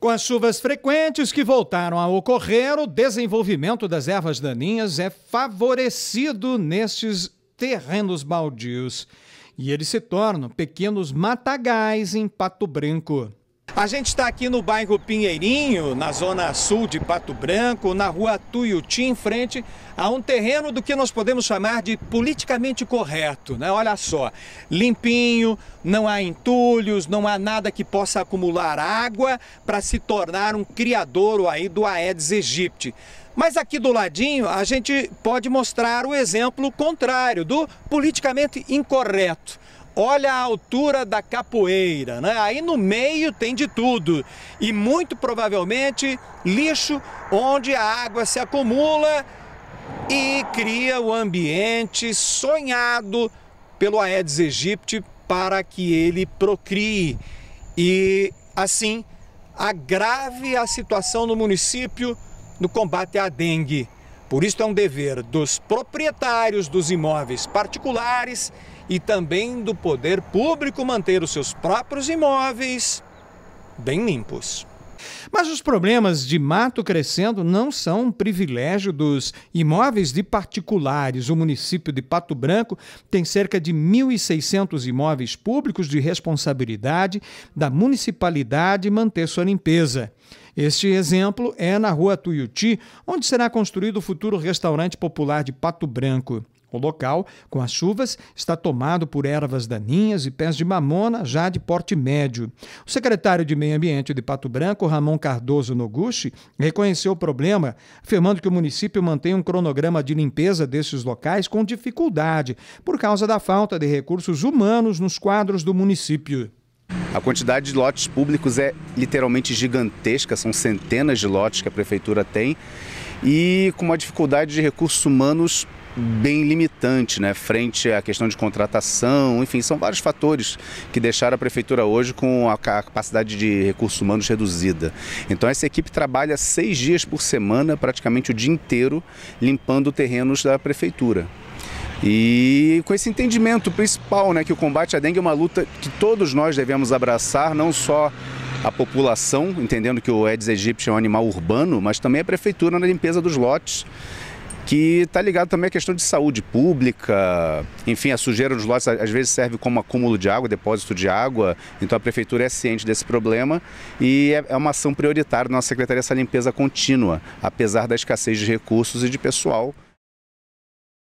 Com as chuvas frequentes que voltaram a ocorrer, o desenvolvimento das ervas daninhas é favorecido nestes terrenos baldios. E eles se tornam pequenos matagais em pato branco. A gente está aqui no bairro Pinheirinho, na zona sul de Pato Branco, na rua Tuiuti, em frente a um terreno do que nós podemos chamar de politicamente correto, né? Olha só, limpinho, não há entulhos, não há nada que possa acumular água para se tornar um criadouro aí do Aedes aegypti. Mas aqui do ladinho a gente pode mostrar o exemplo contrário do politicamente incorreto Olha a altura da capoeira, né? Aí no meio tem de tudo. E muito provavelmente lixo onde a água se acumula e cria o ambiente sonhado pelo Aedes aegypti para que ele procrie e assim agrave a situação no município no combate à dengue. Por isso é um dever dos proprietários dos imóveis particulares e também do poder público manter os seus próprios imóveis bem limpos. Mas os problemas de mato crescendo não são um privilégio dos imóveis de particulares. O município de Pato Branco tem cerca de 1.600 imóveis públicos de responsabilidade da municipalidade manter sua limpeza. Este exemplo é na Rua Tuiuti, onde será construído o futuro restaurante popular de Pato Branco. O local, com as chuvas, está tomado por ervas daninhas e pés de mamona já de porte médio. O secretário de Meio Ambiente de Pato Branco, Ramon Cardoso Noguchi, reconheceu o problema, afirmando que o município mantém um cronograma de limpeza desses locais com dificuldade, por causa da falta de recursos humanos nos quadros do município. A quantidade de lotes públicos é literalmente gigantesca, são centenas de lotes que a prefeitura tem e com uma dificuldade de recursos humanos bem limitante, né? Frente à questão de contratação, enfim, são vários fatores que deixaram a prefeitura hoje com a capacidade de recursos humanos reduzida. Então essa equipe trabalha seis dias por semana, praticamente o dia inteiro, limpando terrenos da prefeitura. E com esse entendimento principal, né, que o combate à dengue é uma luta que todos nós devemos abraçar, não só a população, entendendo que o Aedes aegypti é um animal urbano, mas também a prefeitura na limpeza dos lotes, que está ligado também à questão de saúde pública, enfim, a sujeira dos lotes às vezes serve como acúmulo de água, depósito de água, então a prefeitura é ciente desse problema e é, é uma ação prioritária da nossa secretaria essa limpeza contínua, apesar da escassez de recursos e de pessoal.